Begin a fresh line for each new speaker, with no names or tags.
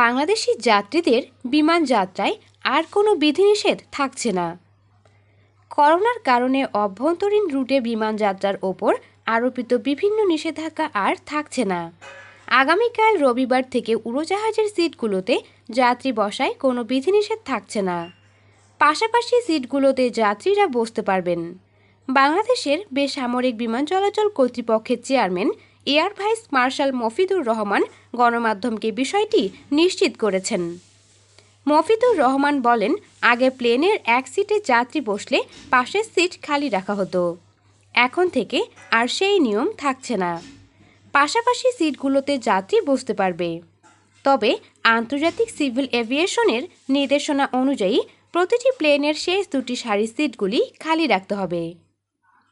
বাংলাদেশি যাত্রীদের বিমান যাত্রায় আর কোনো বিধিনিষেধ থাকছে না করোনার কারণে অভ্যন্তরীণ রুটে বিমান যাত্রার ওপর আরোপিত বিভিন্ন নিষেধাজ্ঞা আর থাকছে না আগামীকাল রবিবার থেকে উড়োজাহাজের সিটগুলোতে যাত্রী বসায় কোনো বিধিনিষেধ থাকছে না পাশাপাশি সিটগুলোতে যাত্রীরা বসতে পারবেন বাংলাদেশের বেসামরিক বিমান চলাচল কর্তৃপক্ষের chairman air vice marshal Mofidur Rahman গণমাধ্যমকে বিষয়টি নিশ্চিত করেছেন মফিদুর রহমান বলেন আগে প্লেনের এক সিটে যাত্রী বসলে পাশের সিট খালি রাখা হতো এখন থেকে আর সেই নিয়ম থাকছে না পাশাপাশি সিটগুলোতে যাত্রী বসতে পারবে তবে আন্তর্জাতিক সিভিল এভিয়েশনের নির্দেশনা অনুযায়ী প্রতিটি প্লেনের শেষ দুটি সারি সিটগুলি খালি রাখতে হবে